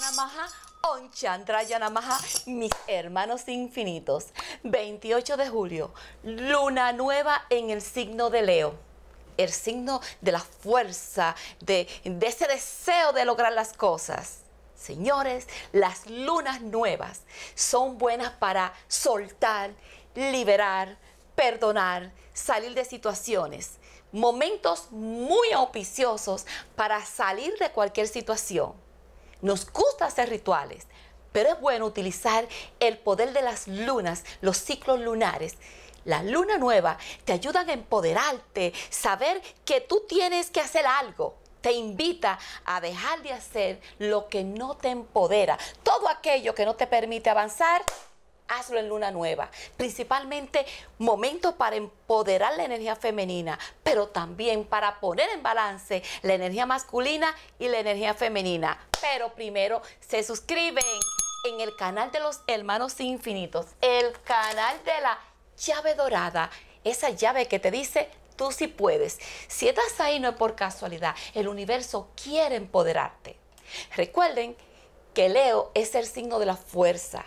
Namaha, Chandraya Namaha, mis hermanos infinitos. 28 de julio, luna nueva en el signo de Leo. El signo de la fuerza, de ese deseo de lograr las cosas. Señores, las lunas nuevas son buenas para soltar, liberar, perdonar, salir de situaciones momentos muy oficiosos para salir de cualquier situación. Nos gusta hacer rituales, pero es bueno utilizar el poder de las lunas, los ciclos lunares. La luna nueva te ayuda a empoderarte, saber que tú tienes que hacer algo. Te invita a dejar de hacer lo que no te empodera. Todo aquello que no te permite avanzar, hazlo en luna nueva. Principalmente momento para empoderar la energía femenina, pero también para poner en balance la energía masculina y la energía femenina. Pero primero se suscriben en el canal de los hermanos infinitos, el canal de la llave dorada, esa llave que te dice tú sí puedes. Si estás ahí no es por casualidad, el universo quiere empoderarte. Recuerden que Leo es el signo de la fuerza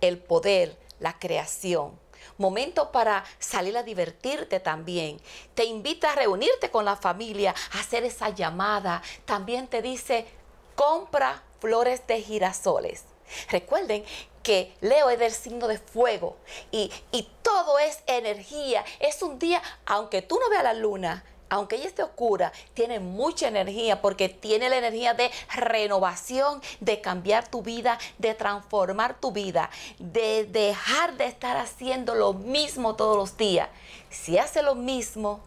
el poder, la creación. Momento para salir a divertirte también. Te invita a reunirte con la familia, a hacer esa llamada. También te dice, compra flores de girasoles. Recuerden que Leo es del signo de fuego y, y todo es energía. Es un día, aunque tú no veas la luna, aunque ella esté oscura, tiene mucha energía porque tiene la energía de renovación, de cambiar tu vida, de transformar tu vida, de dejar de estar haciendo lo mismo todos los días. Si hace lo mismo,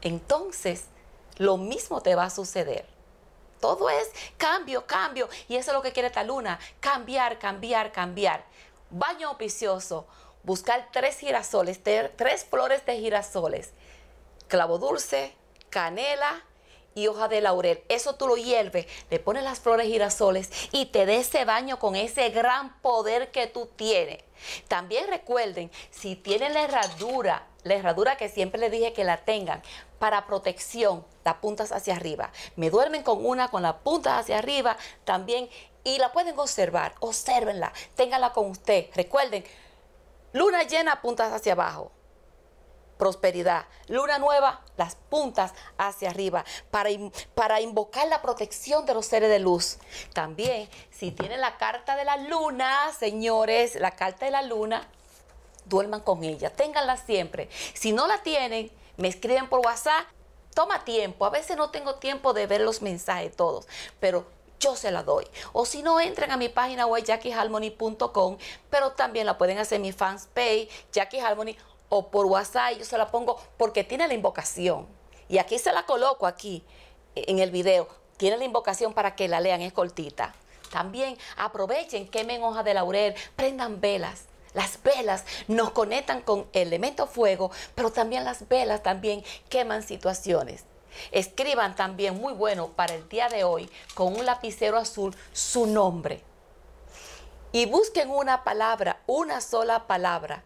entonces lo mismo te va a suceder. Todo es cambio, cambio. Y eso es lo que quiere esta luna. Cambiar, cambiar, cambiar. Baño oficioso Buscar tres girasoles, tres flores de girasoles clavo dulce, canela y hoja de laurel. Eso tú lo hierves, le pones las flores girasoles y te des ese baño con ese gran poder que tú tienes. También recuerden, si tienen la herradura, la herradura que siempre les dije que la tengan, para protección, las puntas hacia arriba. Me duermen con una con la punta hacia arriba también y la pueden observar, Obsérvenla, ténganla con usted. Recuerden, luna llena, puntas hacia abajo prosperidad. Luna nueva, las puntas hacia arriba, para, para invocar la protección de los seres de luz. También, si tienen la carta de la luna, señores, la carta de la luna, duerman con ella, ténganla siempre. Si no la tienen, me escriben por WhatsApp. Toma tiempo, a veces no tengo tiempo de ver los mensajes todos, pero yo se la doy. O si no, entran a mi página web jackieharmony.com, pero también la pueden hacer en mi fans page, jackieharmony.com o por WhatsApp, yo se la pongo porque tiene la invocación. Y aquí se la coloco aquí en el video. Tiene la invocación para que la lean, escoltita También aprovechen, quemen hojas de laurel, prendan velas. Las velas nos conectan con elemento fuego, pero también las velas también queman situaciones. Escriban también, muy bueno, para el día de hoy, con un lapicero azul, su nombre. Y busquen una palabra, una sola palabra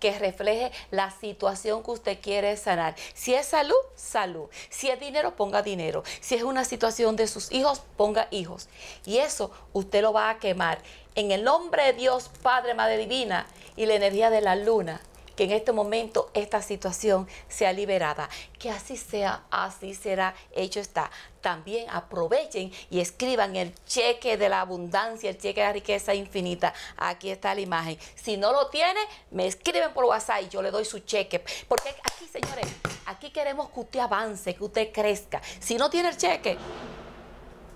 que refleje la situación que usted quiere sanar. Si es salud, salud. Si es dinero, ponga dinero. Si es una situación de sus hijos, ponga hijos. Y eso usted lo va a quemar. En el nombre de Dios, Padre, Madre Divina, y la energía de la luna que en este momento esta situación sea liberada. Que así sea, así será, hecho está. También aprovechen y escriban el cheque de la abundancia, el cheque de la riqueza infinita. Aquí está la imagen. Si no lo tiene, me escriben por WhatsApp y yo le doy su cheque. Porque aquí, señores, aquí queremos que usted avance, que usted crezca. Si no tiene el cheque,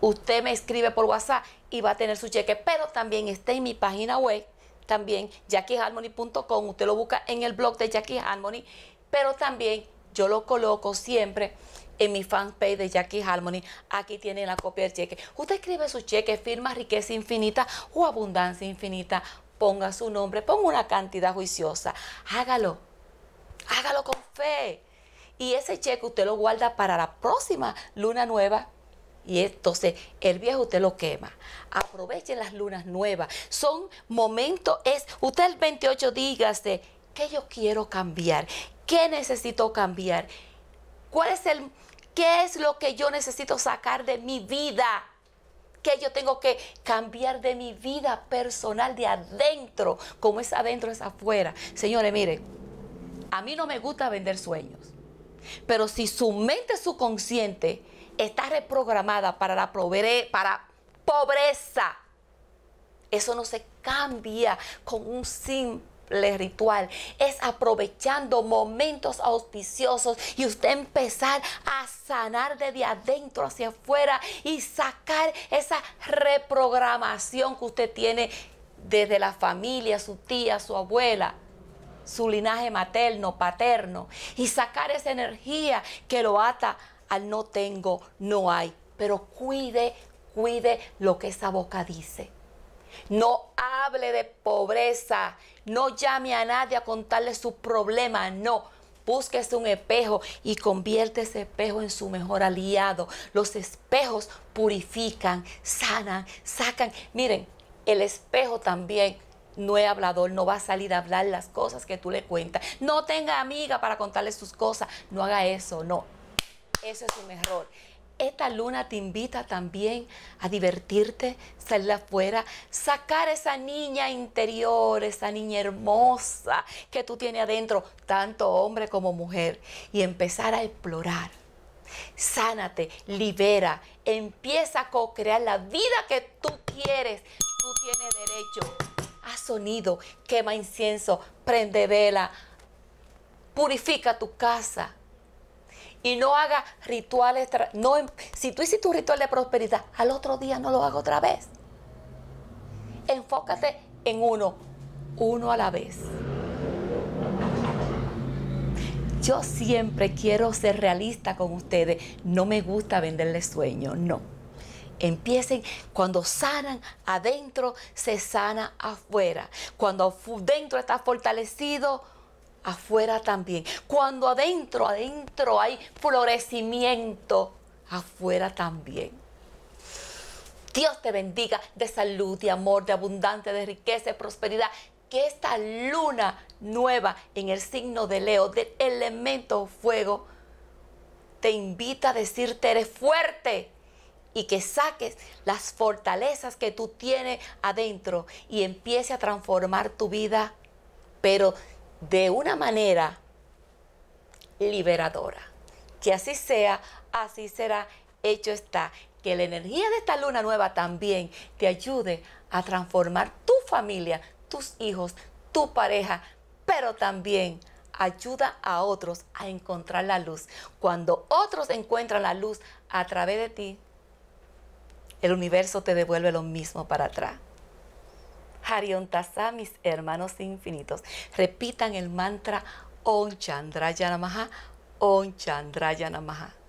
usted me escribe por WhatsApp y va a tener su cheque. Pero también está en mi página web también jackieharmony.com, usted lo busca en el blog de Jackie Harmony, pero también yo lo coloco siempre en mi fanpage de Jackie Harmony. Aquí tiene la copia del cheque. Usted escribe su cheque, firma riqueza infinita o abundancia infinita. Ponga su nombre, ponga una cantidad juiciosa. Hágalo. Hágalo con fe. Y ese cheque usted lo guarda para la próxima luna nueva y entonces el viejo usted lo quema. aprovechen las lunas nuevas. Son momentos, es, usted el 28 dígase, ¿qué yo quiero cambiar? ¿Qué necesito cambiar? ¿Cuál es el, qué es lo que yo necesito sacar de mi vida? ¿qué yo tengo que cambiar de mi vida personal de adentro, como es adentro es afuera. Señores, miren, a mí no me gusta vender sueños, pero si su mente subconsciente está reprogramada para la para pobreza. Eso no se cambia con un simple ritual. Es aprovechando momentos auspiciosos y usted empezar a sanar desde adentro hacia afuera y sacar esa reprogramación que usted tiene desde la familia, su tía, su abuela su linaje materno, paterno, y sacar esa energía que lo ata no tengo, no hay. Pero cuide, cuide lo que esa boca dice. No hable de pobreza. No llame a nadie a contarle su problema. No. Búsquese un espejo y convierte ese espejo en su mejor aliado. Los espejos purifican, sanan, sacan. Miren, el espejo también no es hablador, no va a salir a hablar las cosas que tú le cuentas. No tenga amiga para contarle sus cosas. No haga eso, no. Eso es un error. Esta luna te invita también a divertirte, salir afuera, sacar esa niña interior, esa niña hermosa que tú tienes adentro, tanto hombre como mujer, y empezar a explorar. Sánate, libera, empieza a co-crear la vida que tú quieres. Tú tienes derecho. Haz sonido, quema incienso, prende vela, purifica tu casa, y no haga rituales. No, em, si tú hiciste un ritual de prosperidad, al otro día no lo hago otra vez. Enfócate en uno, uno a la vez. Yo siempre quiero ser realista con ustedes. No me gusta venderles sueños, no. Empiecen cuando sanan adentro, se sana afuera. Cuando adentro está fortalecido, afuera también. Cuando adentro, adentro hay florecimiento, afuera también. Dios te bendiga de salud, de amor, de abundante, de riqueza, de prosperidad. Que esta luna nueva en el signo de Leo, del elemento fuego, te invita a decirte eres fuerte y que saques las fortalezas que tú tienes adentro y empiece a transformar tu vida, pero de una manera liberadora. Que así sea, así será, hecho está. Que la energía de esta luna nueva también te ayude a transformar tu familia, tus hijos, tu pareja, pero también ayuda a otros a encontrar la luz. Cuando otros encuentran la luz a través de ti, el universo te devuelve lo mismo para atrás. Hariontasá, mis hermanos infinitos. Repitan el mantra On Chandrayana Maha, On Chandrayana Maha.